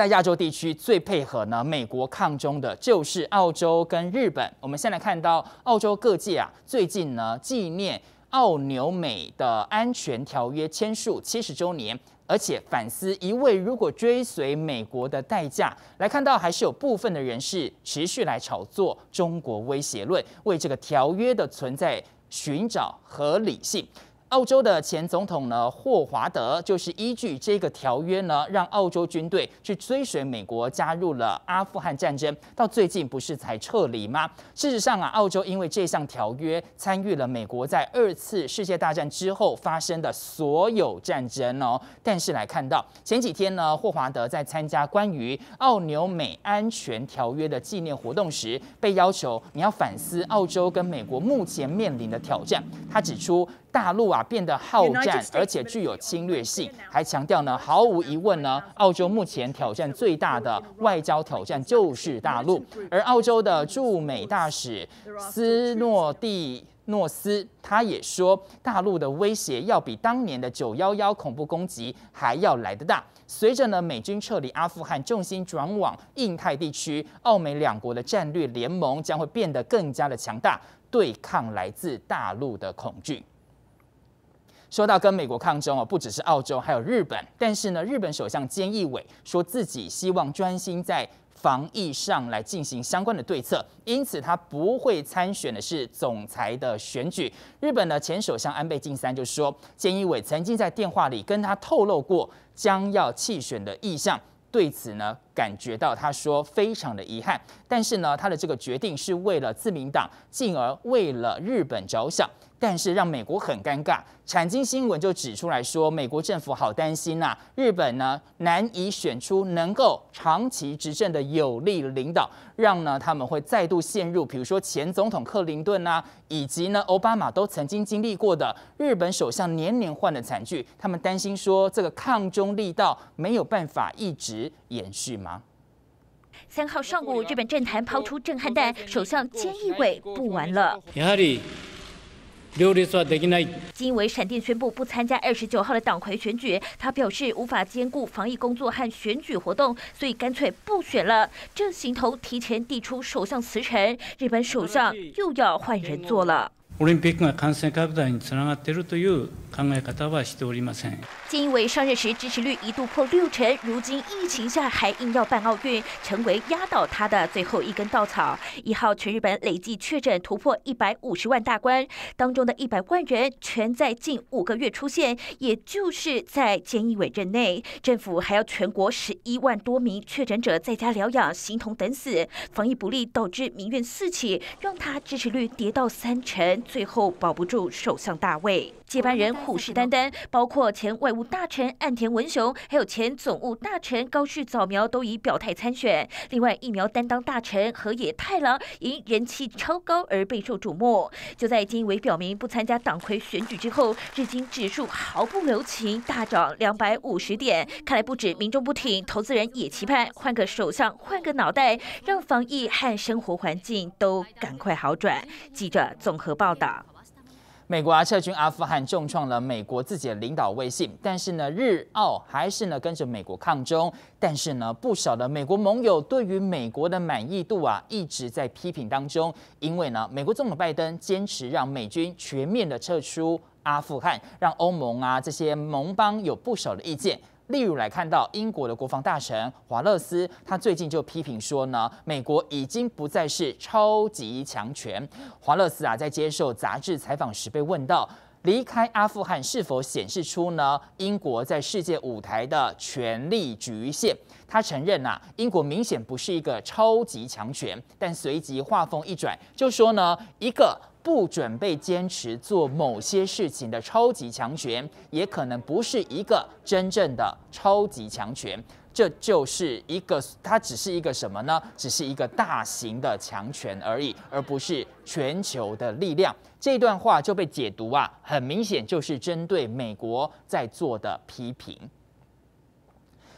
在亚洲地区最配合呢美国抗中的就是澳洲跟日本。我们先来看到澳洲各界啊，最近呢纪念澳纽美的安全条约签署七十周年，而且反思一味如果追随美国的代价。来看到还是有部分的人士持续来炒作中国威胁论，为这个条约的存在寻找合理性。澳洲的前总统呢，霍华德就是依据这个条约呢，让澳洲军队去追随美国加入了阿富汗战争，到最近不是才撤离吗？事实上啊，澳洲因为这项条约参与了美国在二次世界大战之后发生的所有战争哦。但是来看到前几天呢，霍华德在参加关于澳纽美安全条约的纪念活动时，被要求你要反思澳洲跟美国目前面临的挑战。他指出。大陆啊变得好战，而且具有侵略性，还强调呢，毫无疑问呢，澳洲目前挑战最大的外交挑战就是大陆。而澳洲的驻美大使斯诺蒂诺斯他也说，大陆的威胁要比当年的九幺幺恐怖攻击还要来得大。随着呢美军撤离阿富汗，重心转往印太地区，澳美两国的战略联盟将会变得更加的强大，对抗来自大陆的恐惧。说到跟美国抗争哦，不只是澳洲，还有日本。但是呢，日本首相菅义伟说自己希望专心在防疫上来进行相关的对策，因此他不会参选的是总裁的选举。日本的前首相安倍晋三就说，菅义伟曾经在电话里跟他透露过将要弃选的意向，对此呢感觉到他说非常的遗憾。但是呢，他的这个决定是为了自民党，进而为了日本着想。但是让美国很尴尬，产经新闻就指出来说，美国政府好担心呐，日本呢难以选出能够长期执政的有力领导，让呢他们会再度陷入，比如说前总统克林顿啊，以及呢奥巴马都曾经经历过的日本首相年年换的惨剧，他们担心说这个抗中力道没有办法一直延续吗？三号上午，日本政坛抛出震撼弹，首相菅义伟不玩了。因为闪电宣布不参加二十九号的党魁选举，他表示无法兼顾防疫工作和选举活动，所以干脆不选了。这行头提前递出首相辞呈，日本首相又要换人做了。奥运会感染扩大，につながっているという考え方はしておりません。菅义上任时支持率一度破六成，如今疫情下还硬要办奥运，成为压倒他的最后一根稻草。一号，全日本累计确诊突破一百五十万大关，当中的一百万人全在近五个月出现，也就是在菅义伟任内。政府还要全国十一万多名确诊者在家疗养，形同等死。防疫不力导致民怨四起，让他支持率跌到三成。最后保不住首相大卫。接班人虎视眈眈，包括前外务大臣岸田文雄，还有前总务大臣高旭早苗都已表态参选。另外，疫苗担当大臣河野太郎因人气超高而备受瞩目。就在金委表明不参加党魁选举之后，日经指数毫不留情大涨两百五十点。看来不止民众不挺，投资人也期盼换个首相，换个脑袋，让防疫和生活环境都赶快好转。记者综合报道。美国啊撤军阿富汗重创了美国自己的领导威信，但是呢日澳还是呢跟着美国抗中，但是呢不少的美国盟友对于美国的满意度啊一直在批评当中，因为呢美国总统拜登坚持让美军全面的撤出阿富汗，让欧盟啊这些盟邦有不少的意见。例如来看到英国的国防大臣华勒斯，他最近就批评说呢，美国已经不再是超级强权。华勒斯啊，在接受杂志采访时被问到。离开阿富汗是否显示出呢？英国在世界舞台的权力局限。他承认呐，英国明显不是一个超级强权，但随即话锋一转，就说呢，一个不准备坚持做某些事情的超级强权，也可能不是一个真正的超级强权。这就是一个，它只是一个什么呢？只是一个大型的强权而已，而不是全球的力量。这段话就被解读啊，很明显就是针对美国在做的批评。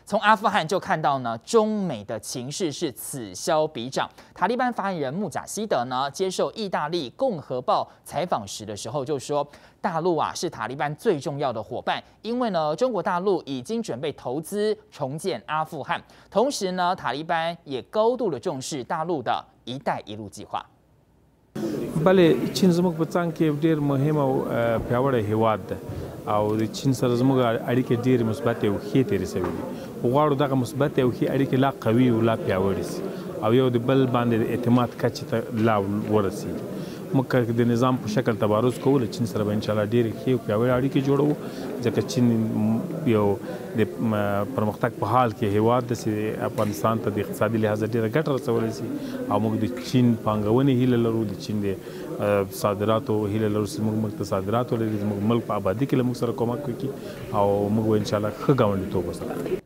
从阿富汗就看到呢，中美的情势是此消彼长。塔利班发言人穆贾希德呢，接受意大利《共和报》采访时的时候就说：“大陆啊是塔利班最重要的伙伴，因为呢，中国大陆已经准备投资重建阿富汗，同时呢，塔利班也高度的重视大陆的一带一路计划。” غواړو دغه مثبت او خي اړیکې لا قوي او لا پیاوړې شي او یو د بل باندې د اعتماد کچې ته لا ورسي موږ د نظام په شکل تبارز کول چین سره به ان شاء الله ډېر ښه او پیاوړې اړیکې جوړو ځکه چین یو د پرمختګ په حال کې هیواد د افغانستان ته د اقتصادي لحاظ ډېر ګټه رسولې شي او موږ د چین پانګونې هیله لرو د چین د صادراتو هیله لرو چې موږ ملک ته صادرات ولري زموږ ملک په آبادی کې له موږ سره کومک وکړي او موږ ان شاء الله ښه ګاونډیتوب وساتو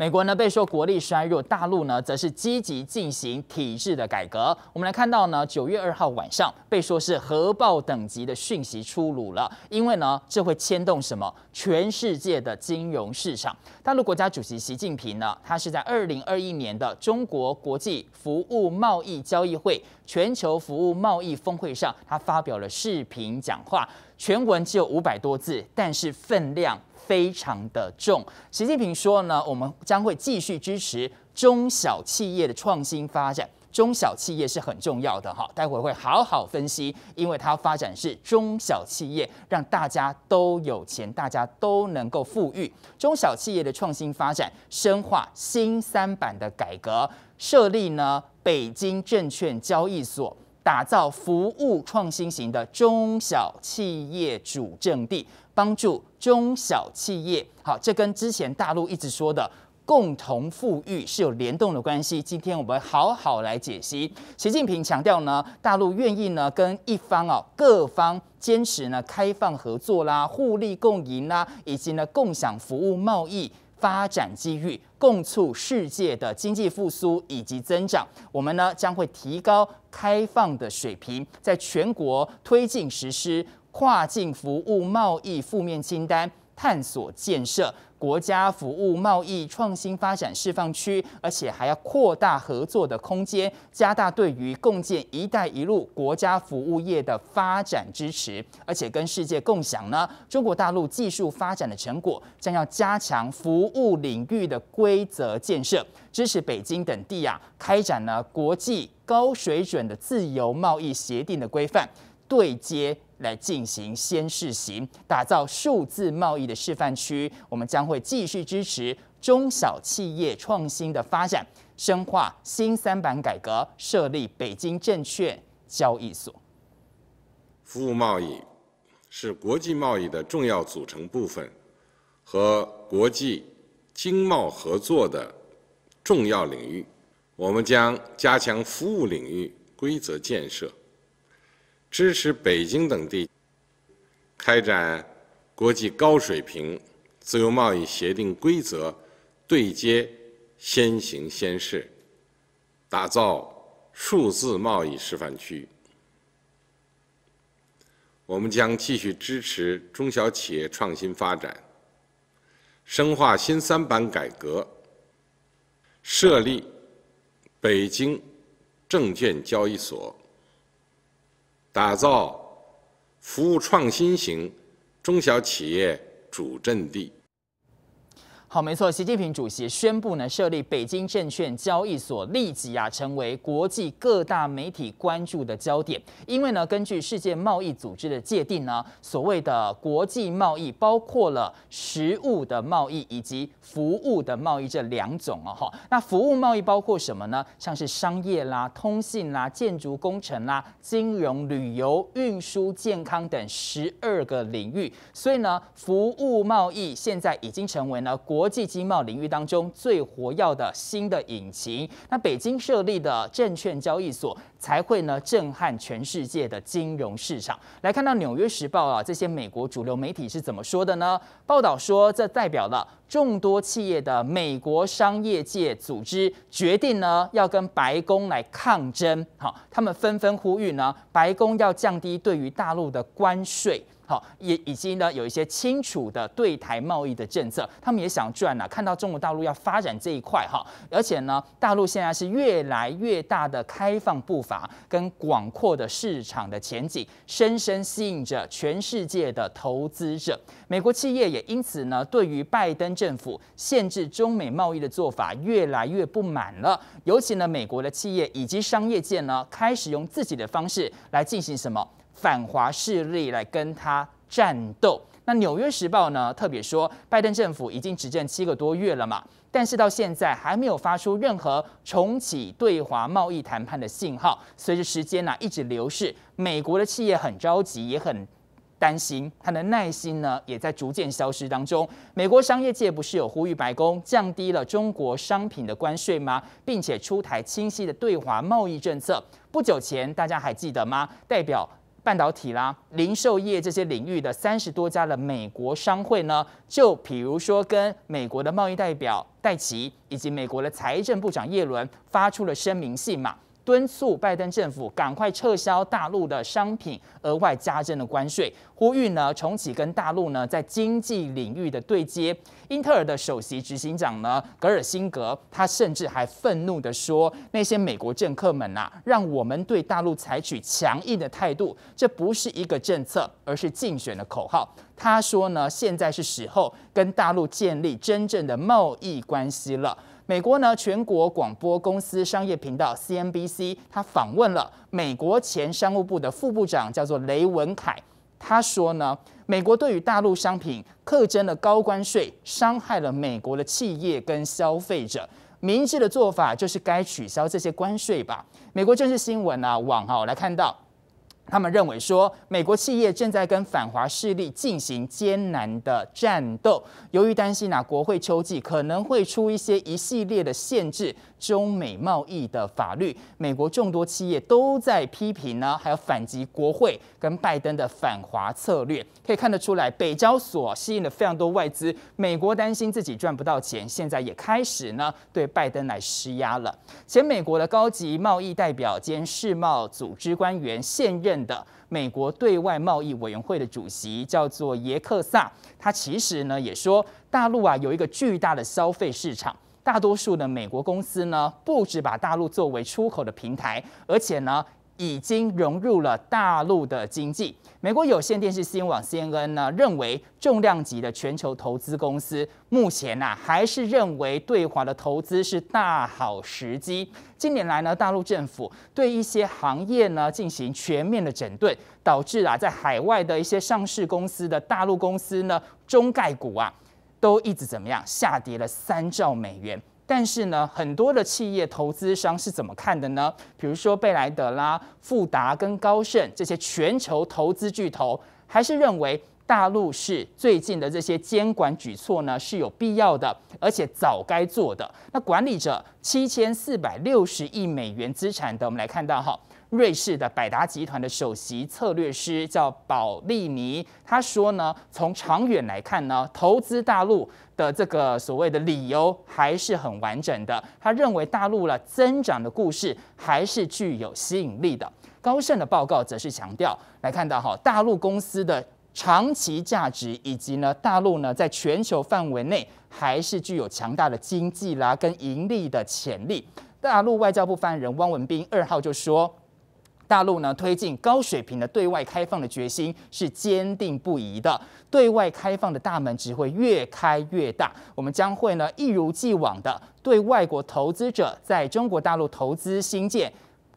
美国呢被说国力衰弱，大陆呢则是积极进行体制的改革。我们来看到呢，九月二号晚上被说是核爆等级的讯息出炉了，因为呢这会牵动什么？全世界的金融市场。大陆国家主席习近平呢，他是在二零二一年的中国国际服务贸易交易会全球服务贸易峰会上，他发表了视频讲话，全文只有五百多字，但是分量。非常的重，习近平说呢，我们将会继续支持中小企业的创新发展，中小企业是很重要的哈，待会会好好分析，因为它发展是中小企业，让大家都有钱，大家都能够富裕，中小企业的创新发展，深化新三板的改革，设立呢北京证券交易所。打造服务创新型的中小企业主阵地，帮助中小企业。好，这跟之前大陆一直说的共同富裕是有联动的关系。今天我们好好来解析。习近平强调呢，大陆愿意呢跟一方哦各方坚持呢开放合作啦，互利共赢啦，以及呢共享服务贸易。发展机遇，共促世界的经济复苏以及增长。我们呢将会提高开放的水平，在全国推进实施跨境服务贸易负面清单。探索建设国家服务贸易创新发展示范区，而且还要扩大合作的空间，加大对于共建“一带一路”国家服务业的发展支持，而且跟世界共享呢。中国大陆技术发展的成果，将要加强服务领域的规则建设，支持北京等地啊，开展了国际高水准的自由贸易协定的规范。对接来进行先试行，打造数字贸易的示范区。我们将会继续支持中小企业创新的发展，深化新三板改革，设立北京证券交易所。服务贸易是国际贸易的重要组成部分和国际经贸合作的重要领域。我们将加强服务领域规则建设。支持北京等地开展国际高水平自由贸易协定规则对接先行先试，打造数字贸易示范区。我们将继续支持中小企业创新发展，深化新三板改革，设立北京证券交易所。打造服务创新型中小企业主阵地。好，没错，习近平主席宣布呢设立北京证券交易所，立即啊成为国际各大媒体关注的焦点。因为呢，根据世界贸易组织的界定呢，所谓的国际贸易包括了实物的贸易以及服务的贸易这两种哦。哈，那服务贸易包括什么呢？像是商业啦、通信啦、建筑工程啦、金融、旅游、运输、健康等十二个领域。所以呢，服务贸易现在已经成为了国。国际经贸领域当中最活跃的新的引擎，那北京设立的证券交易所才会呢震撼全世界的金融市场。来看到《纽约时报》啊，这些美国主流媒体是怎么说的呢？报道说，这代表了众多企业的美国商业界组织决定呢要跟白宫来抗争。好，他们纷纷呼吁呢，白宫要降低对于大陆的关税。好，也以及呢，有一些清楚的对台贸易的政策，他们也想赚呢。看到中国大陆要发展这一块哈，而且呢，大陆现在是越来越大的开放步伐跟广阔的市场的前景，深深吸引着全世界的投资者。美国企业也因此呢，对于拜登政府限制中美贸易的做法越来越不满了。尤其呢，美国的企业以及商业界呢，开始用自己的方式来进行什么？反华势力来跟他战斗。那《纽约时报》呢？特别说，拜登政府已经执政七个多月了嘛，但是到现在还没有发出任何重启对华贸易谈判的信号。随着时间呢一直流逝，美国的企业很着急，也很担心，他的耐心呢也在逐渐消失当中。美国商业界不是有呼吁白宫降低了中国商品的关税吗？并且出台清晰的对华贸易政策。不久前，大家还记得吗？代表。半导体啦，零售业这些领域的三十多家的美国商会呢，就比如说跟美国的贸易代表戴奇以及美国的财政部长耶伦发出了声明信嘛。敦促拜登政府赶快撤销大陆的商品额外加征的关税，呼吁呢重启跟大陆呢在经济领域的对接。英特尔的首席执行长呢，格尔辛格，他甚至还愤怒的说：“那些美国政客们啊，让我们对大陆采取强硬的态度，这不是一个政策，而是竞选的口号。”他说呢，现在是时候跟大陆建立真正的贸易关系了。美国呢，全国广播公司商业频道 CNBC，他访问了美国前商务部的副部长，叫做雷文凯。他说呢，美国对于大陆商品课征了高关税，伤害了美国的企业跟消费者。明智的做法就是该取消这些关税吧。美国政治新闻啊网啊，我来看到。他们认为说，美国企业正在跟反华势力进行艰难的战斗。由于担心呐，国会秋季可能会出一些一系列的限制。中美贸易的法律，美国众多企业都在批评呢，还有反击国会跟拜登的反华策略。可以看得出来，北交所吸引了非常多外资，美国担心自己赚不到钱，现在也开始呢对拜登来施压了。前美国的高级贸易代表兼世贸组织官员，现任的美国对外贸易委员会的主席叫做耶克萨，他其实呢也说，大陆啊有一个巨大的消费市场。大多数的美国公司呢，不止把大陆作为出口的平台，而且呢，已经融入了大陆的经济。美国有线电视新闻网 CNN 呢，认为重量级的全球投资公司目前啊，还是认为对华的投资是大好时机。近年来呢，大陆政府对一些行业呢进行全面的整顿，导致啊，在海外的一些上市公司的大陆公司呢，中概股啊。都一直怎么样？下跌了三兆美元，但是呢，很多的企业投资商是怎么看的呢？比如说贝莱德啦、富达跟高盛这些全球投资巨头，还是认为大陆是最近的这些监管举措呢是有必要的，而且早该做的。那管理着七千四百六十亿美元资产的，我们来看到哈。瑞士的百达集团的首席策略师叫保利尼，他说呢，从长远来看呢，投资大陆的这个所谓的理由还是很完整的。他认为大陆了增长的故事还是具有吸引力的。高盛的报告则是强调，来看到哈大陆公司的长期价值，以及呢大陆呢在全球范围内还是具有强大的经济啦跟盈利的潜力。大陆外交部发言人汪文斌二号就说。大陆呢，推进高水平的对外开放的决心是坚定不移的，对外开放的大门只会越开越大。我们将会呢，一如既往的对外国投资者在中国大陆投资兴建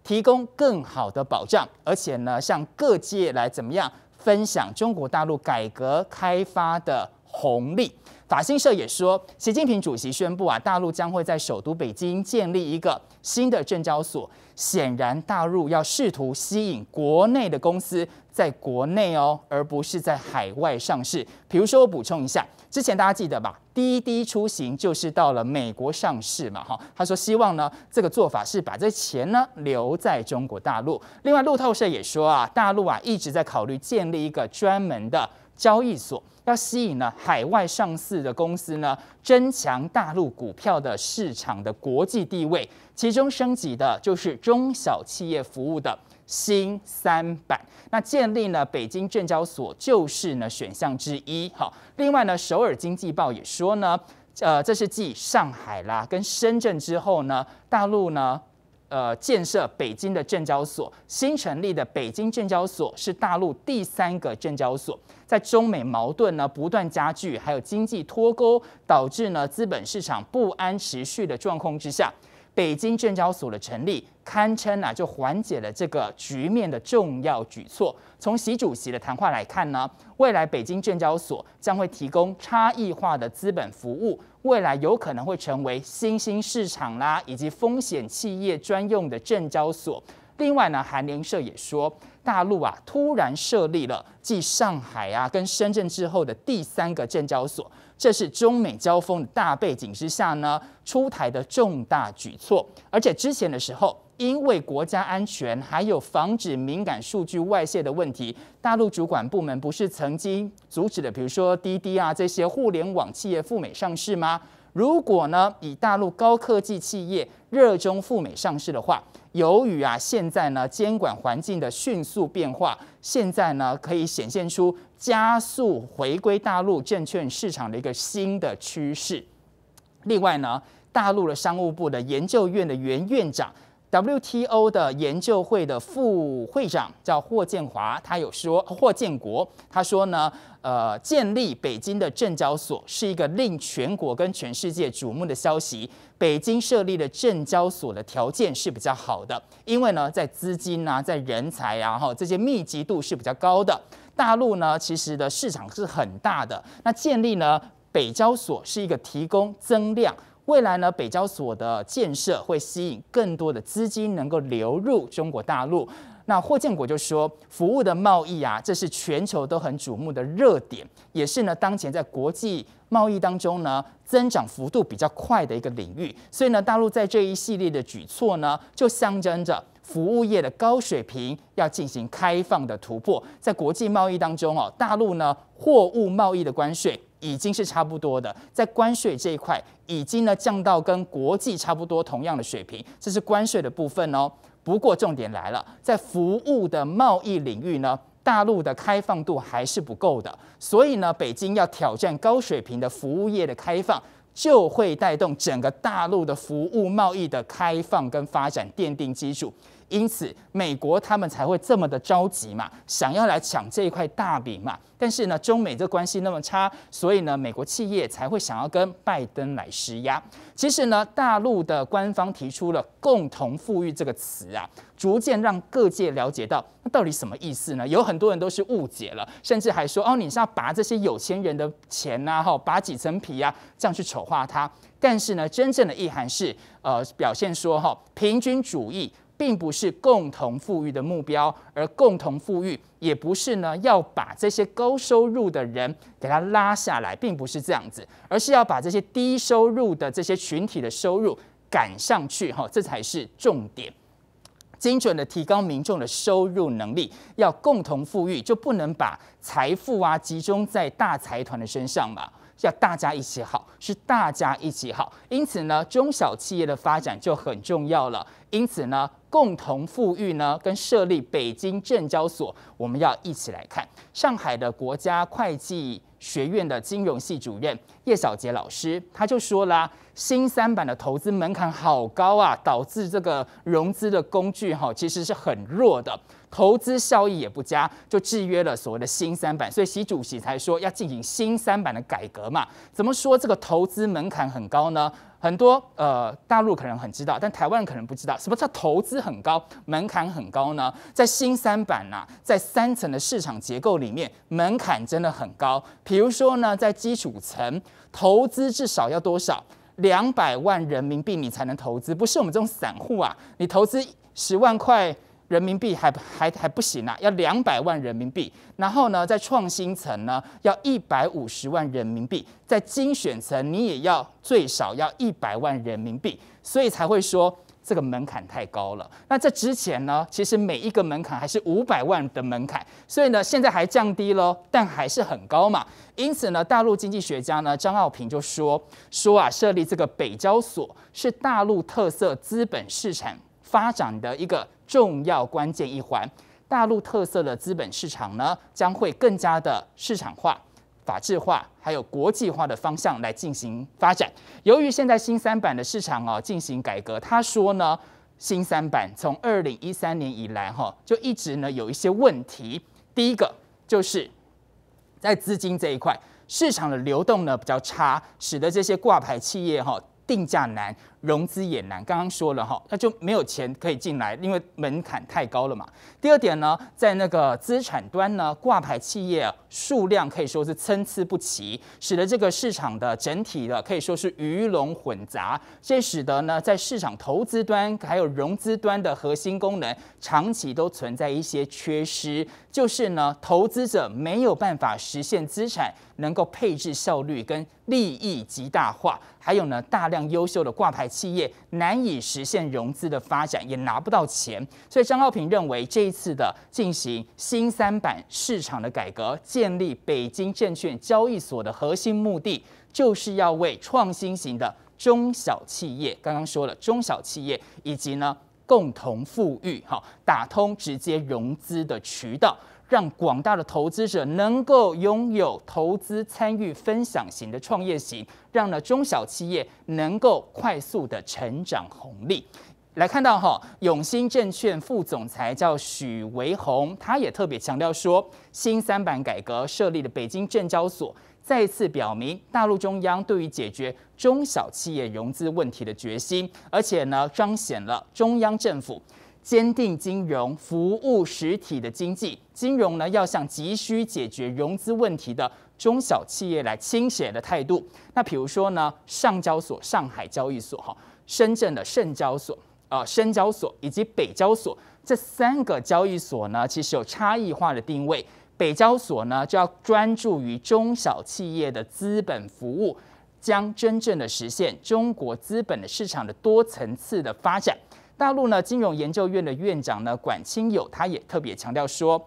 提供更好的保障，而且呢，向各界来怎么样分享中国大陆改革开放的红利。法新社也说，习近平主席宣布啊，大陆将会在首都北京建立一个新的证交所。显然，大陆要试图吸引国内的公司在国内哦，而不是在海外上市。比如说，我补充一下，之前大家记得吧，滴滴出行就是到了美国上市嘛，哈。他说，希望呢，这个做法是把这钱呢留在中国大陆。另外，路透社也说啊，大陆啊一直在考虑建立一个专门的。交易所要吸引呢海外上市的公司呢，增强大陆股票的市场的国际地位，其中升级的就是中小企业服务的新三板，那建立呢北京证交所就是呢选项之一。好，另外呢，首尔经济报也说呢，呃，这是继上海啦跟深圳之后呢，大陆呢。呃，建设北京的证交所，新成立的北京证交所是大陆第三个证交所，在中美矛盾呢不断加剧，还有经济脱钩导致呢资本市场不安持续的状况之下。北京证交所的成立堪称啊，就缓解了这个局面的重要举措。从习主席的谈话来看呢，未来北京证交所将会提供差异化的资本服务，未来有可能会成为新兴市场啦以及风险企业专用的证交所。另外呢，韩联社也说，大陆啊突然设立了继上海啊跟深圳之后的第三个证交所。这是中美交锋的大背景之下呢，出台的重大举措。而且之前的时候，因为国家安全还有防止敏感数据外泄的问题，大陆主管部门不是曾经阻止的，比如说滴滴啊这些互联网企业赴美上市吗？如果呢，以大陆高科技企业热衷赴美上市的话。由于啊，现在呢监管环境的迅速变化，现在呢可以显现出加速回归大陆证券市场的一个新的趋势。另外呢，大陆的商务部的研究院的原院长、WTO 的研究会的副会长叫霍建华，他有说霍建国，他说呢。呃，建立北京的证交所是一个令全国跟全世界瞩目的消息。北京设立的证交所的条件是比较好的，因为呢，在资金啊，在人才，然后这些密集度是比较高的。大陆呢，其实的市场是很大的。那建立呢北交所是一个提供增量，未来呢北交所的建设会吸引更多的资金能够流入中国大陆。那霍建国就说，服务的贸易啊，这是全球都很瞩目的热点，也是呢当前在国际贸易当中呢增长幅度比较快的一个领域。所以呢，大陆在这一系列的举措呢，就象征着服务业的高水平要进行开放的突破。在国际贸易当中哦，大陆呢货物贸易的关税已经是差不多的，在关税这一块已经呢降到跟国际差不多同样的水平，这是关税的部分哦。不过重点来了，在服务的贸易领域呢，大陆的开放度还是不够的。所以呢，北京要挑战高水平的服务业的开放，就会带动整个大陆的服务贸易的开放跟发展奠定基础。因此，美国他们才会这么的着急嘛，想要来抢这一块大饼嘛。但是呢，中美这关系那么差，所以呢，美国企业才会想要跟拜登来施压。其实呢，大陆的官方提出了“共同富裕”这个词啊，逐渐让各界了解到那到底什么意思呢？有很多人都是误解了，甚至还说：“哦，你是要拔这些有钱人的钱呐，哈，拔几层皮啊，这样去丑化他。”但是呢，真正的意涵是呃，表现说哈，平均主义。并不是共同富裕的目标，而共同富裕也不是呢要把这些高收入的人给他拉下来，并不是这样子，而是要把这些低收入的这些群体的收入赶上去哈，这才是重点。精准的提高民众的收入能力，要共同富裕，就不能把财富啊集中在大财团的身上嘛。要大家一起好，是大家一起好。因此呢，中小企业的发展就很重要了。因此呢，共同富裕呢，跟设立北京证交所，我们要一起来看上海的国家会计。学院的金融系主任叶小杰老师他就说啦，新三板的投资门槛好高啊，导致这个融资的工具哈其实是很弱的，投资效益也不佳，就制约了所谓的新三板。所以习主席才说要进行新三板的改革嘛。怎么说这个投资门槛很高呢？很多呃，大陆可能很知道，但台湾可能不知道，什么叫投资很高、门槛很高呢？在新三板呐，在三层的市场结构里面，门槛真的很高。比如说呢，在基础层投资至少要多少？两百万人民币你才能投资，不是我们这种散户啊，你投资十万块。人民币还还还不行啊，要两百万人民币。然后呢，在创新层呢，要一百五十万人民币，在精选层你也要最少要一百万人民币，所以才会说这个门槛太高了。那这之前呢，其实每一个门槛还是五百万的门槛，所以呢，现在还降低了，但还是很高嘛。因此呢，大陆经济学家呢，张耀平就说说啊，设立这个北交所是大陆特色资本市场发展的一个。重要关键一环，大陆特色的资本市场呢，将会更加的市场化、法治化，还有国际化的方向来进行发展。由于现在新三板的市场哦进行改革，他说呢，新三板从二零一三年以来哈就一直呢有一些问题。第一个就是在资金这一块，市场的流动呢比较差，使得这些挂牌企业哈定价难。融资也难，刚刚说了哈，那就没有钱可以进来，因为门槛太高了嘛。第二点呢，在那个资产端呢，挂牌企业数量可以说是参差不齐，使得这个市场的整体的可以说是鱼龙混杂。这使得呢，在市场投资端还有融资端的核心功能，长期都存在一些缺失，就是呢，投资者没有办法实现资产能够配置效率跟利益极大化，还有呢，大量优秀的挂牌。企业难以实现融资的发展，也拿不到钱。所以张浩平认为，这一次的进行新三板市场的改革，建立北京证券交易所的核心目的，就是要为创新型的中小企业，刚刚说了中小企业，以及呢共同富裕哈，打通直接融资的渠道。让广大的投资者能够拥有投资参与分享型的创业型，让呢中小企业能够快速的成长红利。来看到哈，永兴证券副总裁叫许维宏，他也特别强调说，新三板改革设立的北京证交所再次表明大陆中央对于解决中小企业融资问题的决心，而且呢彰显了中央政府。坚定金融服务实体的经济，金融呢要向急需解决融资问题的中小企业来倾斜的态度。那比如说呢，上交所、上海交易所、哈深圳的深交所啊，深交所以及北交所这三个交易所呢，其实有差异化的定位。北交所呢就要专注于中小企业的资本服务，将真正的实现中国资本的市场的多层次的发展。大陆呢，金融研究院的院长呢，管清友，他也特别强调说，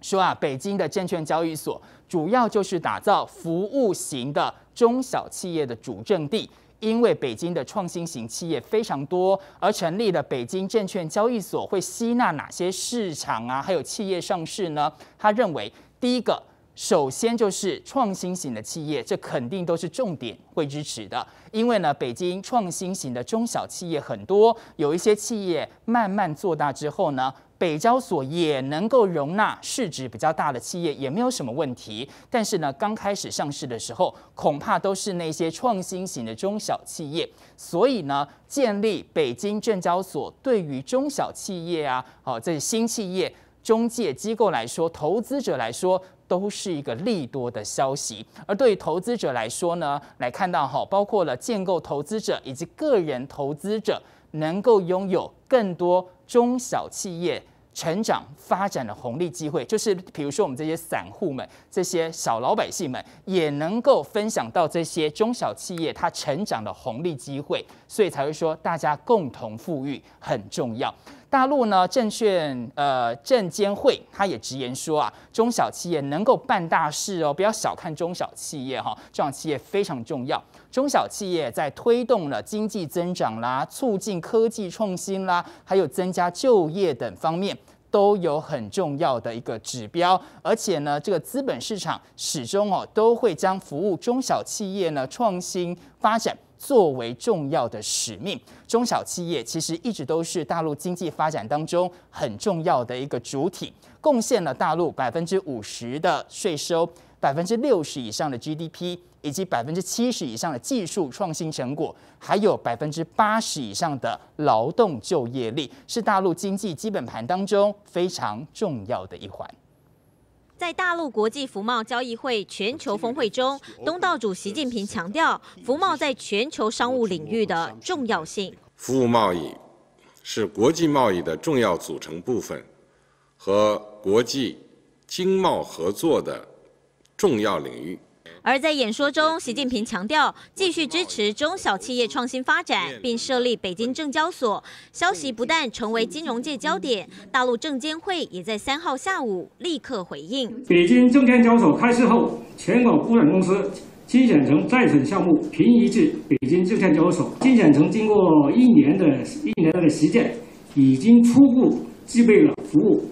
说啊，北京的证券交易所主要就是打造服务型的中小企业的主阵地，因为北京的创新型企业非常多，而成立的北京证券交易所会吸纳哪些市场啊，还有企业上市呢？他认为，第一个。首先就是创新型的企业，这肯定都是重点会支持的，因为呢，北京创新型的中小企业很多，有一些企业慢慢做大之后呢，北交所也能够容纳市值比较大的企业，也没有什么问题。但是呢，刚开始上市的时候，恐怕都是那些创新型的中小企业，所以呢，建立北京证交所对于中小企业啊，哦，这是新企业、中介机构来说，投资者来说。都是一个利多的消息，而对于投资者来说呢，来看到哈，包括了建构投资者以及个人投资者能够拥有更多中小企业成长发展的红利机会，就是比如说我们这些散户们、这些小老百姓们，也能够分享到这些中小企业它成长的红利机会，所以才会说大家共同富裕很重要。大陆呢，证券呃，证监会他也直言说啊，中小企业能够办大事哦，不要小看中小企业哈，这种企业非常重要。中小企业在推动了经济增长啦、促进科技创新啦，还有增加就业等方面都有很重要的一个指标。而且呢，这个资本市场始终哦都会将服务中小企业呢创新发展。作为重要的使命，中小企业其实一直都是大陆经济发展当中很重要的一个主体，贡献了大陆百分之五十的税收、百分之六十以上的 GDP，以及百分之七十以上的技术创新成果，还有百分之八十以上的劳动就业力，是大陆经济基本盘当中非常重要的一环。在大陆国际服贸交易会全球峰会中，东道主习近平强调，服贸在全球商务领域的重要性。服务贸易是国际贸易的重要组成部分，和国际经贸合作的重要领域。而在演说中，习近平强调继续支持中小企业创新发展，并设立北京证交所。消息不但成为金融界焦点，大陆证监会也在三号下午立刻回应：北京证券交易所开市后，全港股展公司金展成债审项目平移至北京证券交易所。金展成经过一年的一年的实践，已经初步具备了服务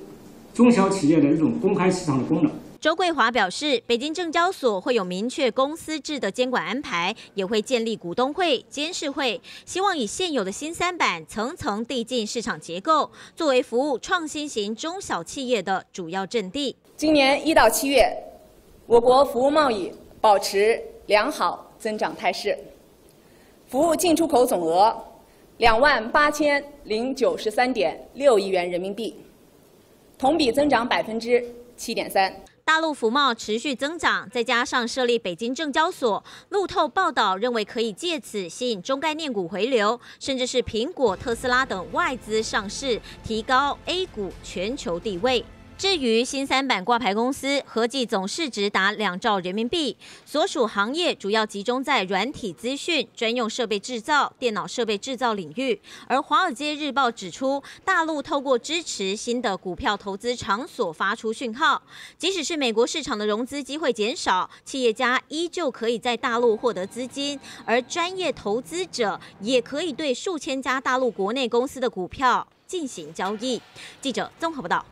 中小企业的一种公开市场的功能。周桂华表示，北京证交所会有明确公司制的监管安排，也会建立股东会、监事会，希望以现有的新三板层层递进市场结构，作为服务创新型中小企业的主要阵地。今年一到七月，我国服务贸易保持良好增长态势，服务进出口总额两万八千零九十三点六亿元人民币，同比增长百分之七点三。大陆福贸持续增长，再加上设立北京证交所，路透报道认为可以借此吸引中概念股回流，甚至是苹果、特斯拉等外资上市，提高 A 股全球地位。至于新三板挂牌公司，合计总市值达两兆人民币，所属行业主要集中在软体资讯、专用设备制造、电脑设备制造领域。而《华尔街日报》指出，大陆透过支持新的股票投资场所，发出讯号，即使是美国市场的融资机会减少，企业家依旧可以在大陆获得资金，而专业投资者也可以对数千家大陆国内公司的股票进行交易。记者综合报道。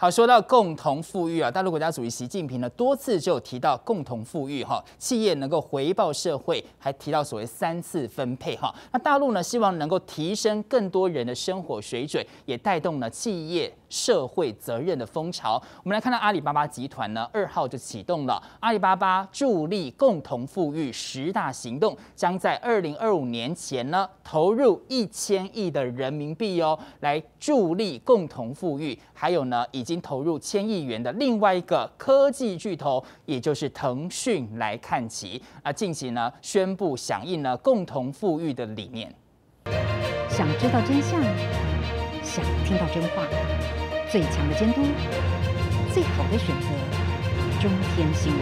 好，说到共同富裕啊，大陆国家主席习近平呢多次就提到共同富裕哈，企业能够回报社会，还提到所谓三次分配哈，那大陆呢希望能够提升更多人的生活水准，也带动了企业。社会责任的风潮，我们来看到阿里巴巴集团呢，二号就启动了阿里巴巴助力共同富裕十大行动，将在二零二五年前呢投入一千亿的人民币哦，来助力共同富裕。还有呢，已经投入千亿元的另外一个科技巨头，也就是腾讯来看齐啊，近期呢宣布响应了共同富裕的理念。想知道真相，想听到真话。最强的监督，最好的选择，中天新闻。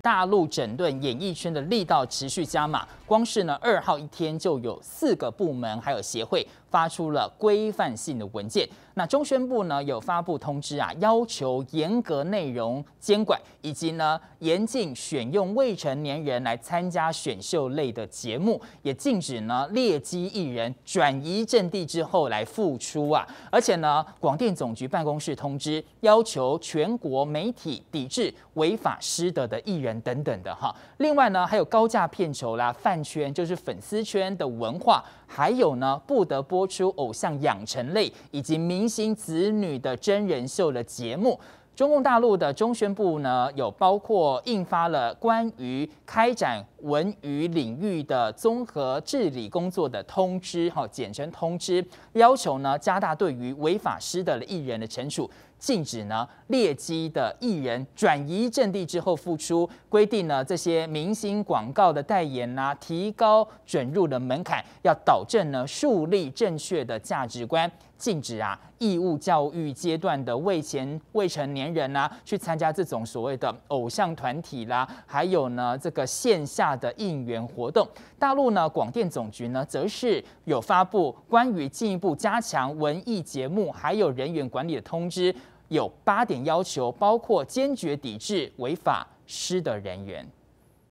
大陆整顿演艺圈的力道持续加码。光是呢，二号一天就有四个部门还有协会发出了规范性的文件。那中宣部呢有发布通知啊，要求严格内容监管，以及呢严禁选用未成年人来参加选秀类的节目，也禁止呢劣迹艺人转移阵地之后来复出啊。而且呢，广电总局办公室通知要求全国媒体抵制违法失德的艺人等等的哈。另外呢，还有高价片酬啦，圈就是粉丝圈的文化，还有呢，不得播出偶像养成类以及明星子女的真人秀的节目。中共大陆的中宣部呢，有包括印发了关于开展文娱领域的综合治理工作的通知，哈，简称通知，要求呢，加大对于违法失德的艺人的惩处。禁止呢劣迹的艺人转移阵地之后复出，规定呢这些明星广告的代言呐，提高准入的门槛，要导证呢树立正确的价值观。禁止啊，义务教育阶段的未前未成年人呢，去参加这种所谓的偶像团体啦，还有呢，这个线下的应援活动。大陆呢，广电总局呢，则是有发布关于进一步加强文艺节目还有人员管理的通知，有八点要求，包括坚决抵制违法失德人员。